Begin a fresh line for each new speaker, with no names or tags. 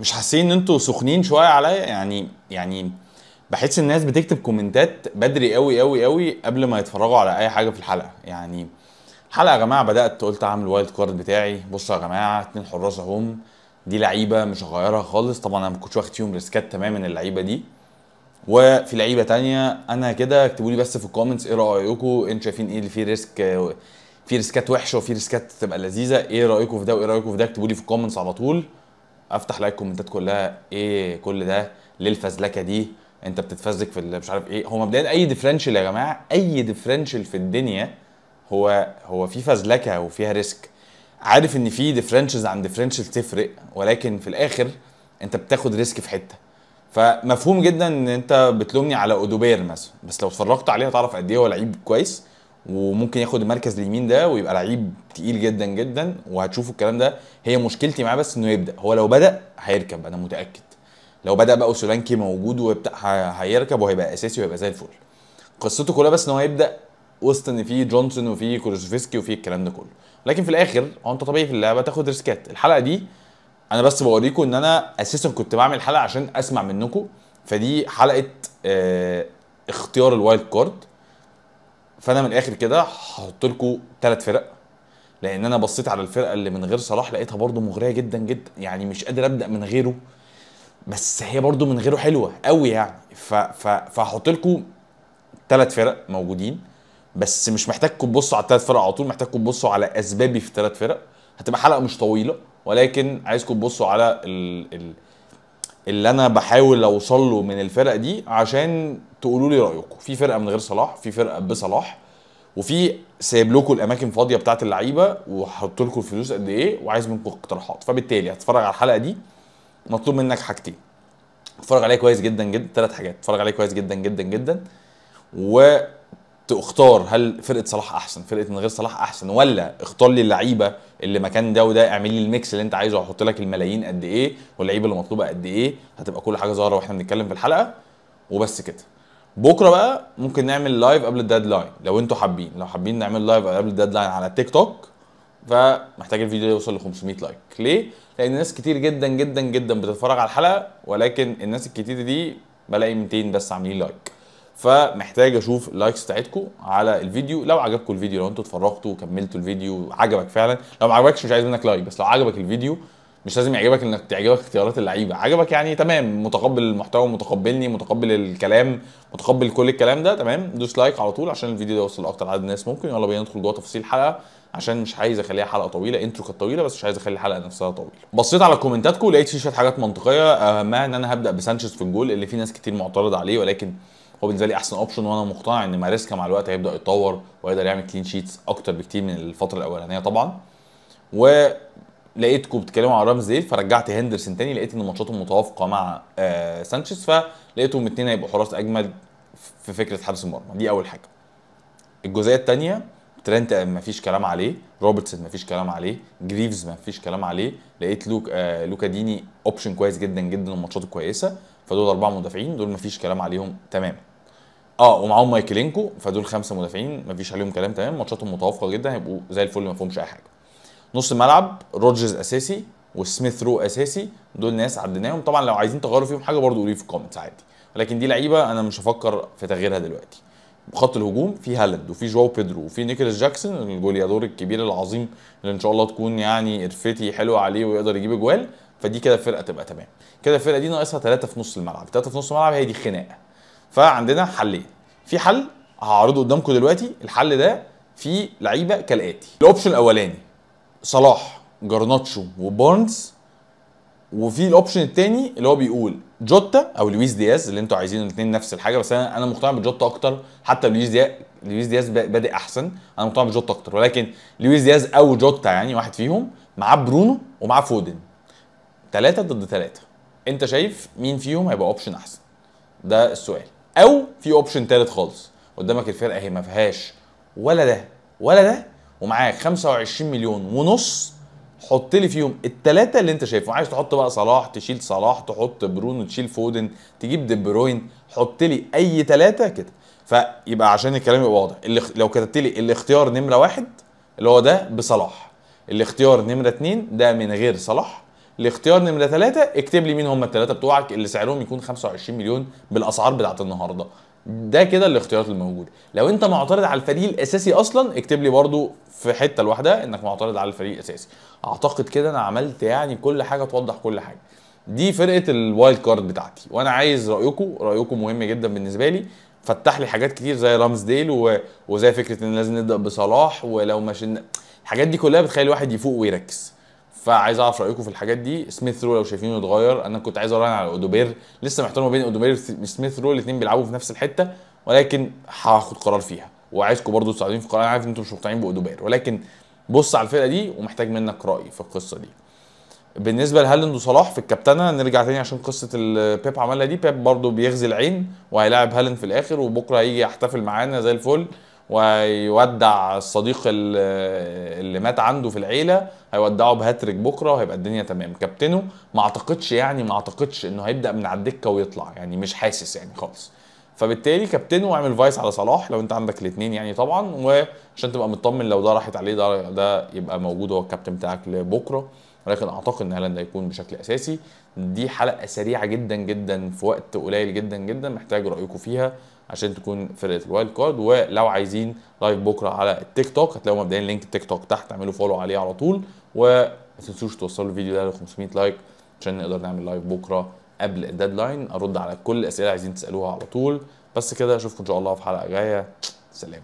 مش حاسين ان انتوا سخنين شويه عليا يعني يعني بحس الناس بتكتب كومنتات بدري قوي قوي قوي قبل ما يتفرجوا على اي حاجه في الحلقه يعني الحلقه يا جماعه بدات قلت اعمل وايلد كارد بتاعي بصوا يا جماعه اتنين حراس اهم دي لعيبه مش هغيرها خالص طبعا انا ما كنتش واخد فيهم ريسكات تماما اللعيبه دي وفي لعيبه تانية انا كده اكتبوا لي بس في الكومنتس ايه رايكم انتوا شايفين ايه اللي فيه ريسك في ريسكات وحشه وفي ريسكات تبقى لذيذه ايه رايكم في ده وايه رايكم في ده اكتبوا لي في الكومنتس على طول افتح لايك كومنتات كلها ايه كل ده ليه الفزلكه دي انت بتتفزلك في مش عارف ايه هو مبدئيا اي ديفرنشال يا جماعه اي ديفرنشال في الدنيا هو هو في فزلكه وفيها ريسك عارف ان في ديفرنشز عن ديفرنشال تفرق ولكن في الاخر انت بتاخد ريسك في حته فمفهوم جدا ان انت بتلومني على اودوبير مثلا بس لو اتفرجت عليه هتعرف قد ايه هو لعيب كويس وممكن ياخد المركز اليمين ده ويبقى لعيب تقيل جدا جدا وهتشوفوا الكلام ده هي مشكلتي معاه بس انه يبدا هو لو بدا هيركب انا متاكد لو بدا بقى سولانكي موجود وبتاع هيركب وهيبقى اساسي وهيبقى زي الفل قصته كلها بس ان هو هيبدا وسط ان في جونسون وفي كروزفسكي وفي الكلام ده كله لكن في الاخر هو انت طبيعي في اللعبه تاخد ريسكات الحلقه دي انا بس بوريكم ان انا اساسا كنت بعمل حلقه عشان اسمع منكم فدي حلقه اه اختيار الوايلد كارد فانا من الاخر كده هحط لكم ثلاث فرق لان انا بصيت على الفرقه اللي من غير صلاح لقيتها برده مغريه جدا جدا يعني مش قادر ابدا من غيره بس هي برده من غيره حلوه قوي يعني فهحط لكم ثلاث فرق موجودين بس مش محتاجكم تبصوا على الثلاث فرق على طول محتاجكم تبصوا على اسبابي في ثلاث فرق هتبقى حلقه مش طويله ولكن عايزكم تبصوا على ال... ال... اللي انا بحاول اوصل له من الفرق دي عشان تقولوا لي رايكم في فرقه من غير صلاح في فرقه بصلاح وفي سايب لكم الاماكن فاضيه بتاعه اللعيبه وحط لكم الفلوس قد ايه وعايز منكم اقتراحات فبالتالي هتتفرج على الحلقه دي مطلوب منك حاجتين اتفرج عليها كويس جدا جدا ثلاث حاجات اتفرج عليها كويس جدا جدا جدا وتختار هل فرقه صلاح احسن فرقه من غير صلاح احسن ولا اختار لي اللعيبه اللي مكان ده وده اعمل لي الميكس اللي انت عايزه واحط لك الملايين قد ايه واللعيبه اللي مطلوبه قد ايه هتبقى كل حاجه ظاهره واحنا بنتكلم في الحلقه وبس كده بكره بقى ممكن نعمل لايف قبل الديدلاين لو انتوا حابين لو حابين نعمل لايف قبل الديدلاين على تيك توك فمحتاج الفيديو يوصل ل 500 لايك ليه لان ناس كتير جدا جدا جدا بتتفرج على الحلقه ولكن الناس الكتير دي بلاقي 200 بس عاملين لايك فمحتاج اشوف اللايكس بتاعتكم على الفيديو لو عجبكم الفيديو لو انتوا اتفرجتوا وكملتوا الفيديو عجبك فعلا لو ما عجبكش مش عايز منك لايك بس لو عجبك الفيديو مش لازم يعجبك انك تعجبك اختيارات اللعيبه عجبك يعني تمام متقبل المحتوى متقبلني متقبل الكلام متقبل كل الكلام ده تمام دوس لايك على طول عشان الفيديو ده يوصل لاكتر عدد ناس ممكن يلا بينا ندخل جوه تفاصيل الحلقه عشان مش عايز اخليها حلقه طويله انترو كانت طويله بس مش عايز اخلي الحلقه نفسها طويله بصيت على كومنتاتكم لقيت في شويه حاجات منطقيه اهمها ان انا هبدا بسانشيز في الجول اللي في ناس كتير معترض عليه ولكن هو بالنسبه لي احسن اوبشن وانا مقتنع ان ماريسكا مع الوقت هيبدا يتطور ويقدر يعمل كلين شيتس اكتر بكتير من الفتره الاولانيه طبعا و لقيتكم بتتكلموا على رامزديل فرجعت هندرسون تاني لقيت ان ماتشاتهم متوافقه مع آه، سانشيز فلقيتهم الاثنين هيبقوا حراس اجمد في فكره حارس المرمى دي اول حاجه الجزئيه الثانيه ترنت آه، مفيش كلام عليه روبرتسون مفيش كلام عليه جريفز مفيش كلام عليه لقيت لوك آه لوكا ديني اوبشن كويس جدا جدا وماتشاته كويسه فدول اربعه مدافعين دول مفيش كلام عليهم تمام اه ومعاهم مايكلينكو فدول خمسه مدافعين مفيش عليهم كلام تمام ماتشاتهم متوافقه جدا هيبقوا زي الفل ما فيهمش اي حاجه نص الملعب روجرز اساسي وسميث رو اساسي دول ناس عديناهم طبعا لو عايزين تغيروا فيهم حاجه برده قولوا في الكومنتس عادي لكن دي لعيبه انا مش هفكر في تغييرها دلوقتي خط الهجوم في هالاند وفي جواو بيدرو وفي نيكولاس جاكسون الجوليادور الكبير العظيم اللي ان شاء الله تكون يعني قرفتي حلوه عليه ويقدر يجيب اجوال فدي كده الفرقه تبقى تمام كده الفرقه دي ناقصها ثلاثه في نص الملعب ثلاثه في نص الملعب هي دي خناقه فعندنا حلين في حل هعرضه قدامكم دلوقتي الحل ده في لعيبه كالاتي الاوبشن الاولاني صلاح جرناتشو وبارنز وفي الاوبشن الثاني اللي هو بيقول جوتا او لويس دياز اللي انتوا عايزين الاثنين نفس الحاجه بس انا انا مقتنع بجوتا اكتر حتى لويس دياز لويس دياز بادئ احسن انا مقتنع بجوتا اكتر ولكن لويس دياز او جوتا يعني واحد فيهم معاه برونو ومعاه فودن ثلاثه ضد ثلاثه انت شايف مين فيهم هيبقى اوبشن احسن ده السؤال او في اوبشن ثالث خالص قدامك الفرقه هي ما فيهاش ولا ده ولا ده ومعاك 25 مليون ونص حط لي فيهم الثلاثه اللي انت شايفهم عايز تحط بقى صلاح تشيل صلاح تحط برونو تشيل فودن تجيب دي بروين حط لي اي ثلاثه كده فيبقى عشان الكلام يبقى واضح لو كتبت لي الاختيار نمره واحد اللي هو ده بصلاح الاختيار نمره اتنين ده من غير صلاح الاختيار نمره ثلاثة اكتب لي مين هم الثلاثة بتوعك اللي سعرهم يكون 25 مليون بالاسعار بتاعت النهارده ده كده الاختيارات الموجوده لو انت معترض على الفريق الاساسي اصلا اكتب لي برده في حته لوحدها انك معترض على الفريق الاساسي اعتقد كده انا عملت يعني كل حاجه توضح كل حاجه دي فرقه الوايلد كارد بتاعتي وانا عايز رايكم رايكم مهم جدا بالنسبه لي فتح لي حاجات كتير زي رامز ديل و... وزي فكره ان لازم نبدا بصلاح ولو مش الحاجات دي كلها بتخلي الواحد يفوق ويركز فعايز اعرف رايكم في الحاجات دي سميث رو لو شايفينه اتغير انا كنت عايز اراهن على اودوبير لسه محتار ما بين اودوبير وسميث رو الاثنين بيلعبوا في نفس الحته ولكن هاخد قرار فيها وعايزكم برضو تساعدوني في القرار انا عارف ان انتم مش مقتنعين باودوبير ولكن بص على الفرقه دي ومحتاج منك راي في القصه دي بالنسبه لهالاند وصلاح في الكابتنه نرجع تاني عشان قصه بيب عملها دي بيب برضو بيغزي العين وهيلاعب هالاند في الاخر وبكره هيجي يحتفل معانا زي الفل ويودع الصديق اللي مات عنده في العيله هيودعه بهاتريك بكره وهيبقى الدنيا تمام كابتنه ما اعتقدش يعني ما اعتقدش انه هيبدا من على الدكه ويطلع يعني مش حاسس يعني خالص فبالتالي كابتنه واعمل فايس على صلاح لو انت عندك الاثنين يعني طبعا وعشان تبقى مطمن لو ده راحت عليه ده ده يبقى موجود هو الكابتن بتاعك لبكره ولكن اعتقد ان هالاند هيكون بشكل اساسي دي حلقه سريعه جدا جدا في وقت قليل جدا جدا محتاج رايكم فيها عشان تكون فرقه الوايلد كارد ولو عايزين لايف بكره على التيك توك هتلاقوا مبدئيا لينك التيك توك تحت اعملوا فولو عليه على طول وما تنسوش توصلوا الفيديو ده ل 500 لايك عشان نقدر نعمل لايف بكره قبل الديدلاين ارد على كل الاسئله عايزين تسالوها على طول بس كده اشوفكم ان شاء الله في حلقه جايه سلام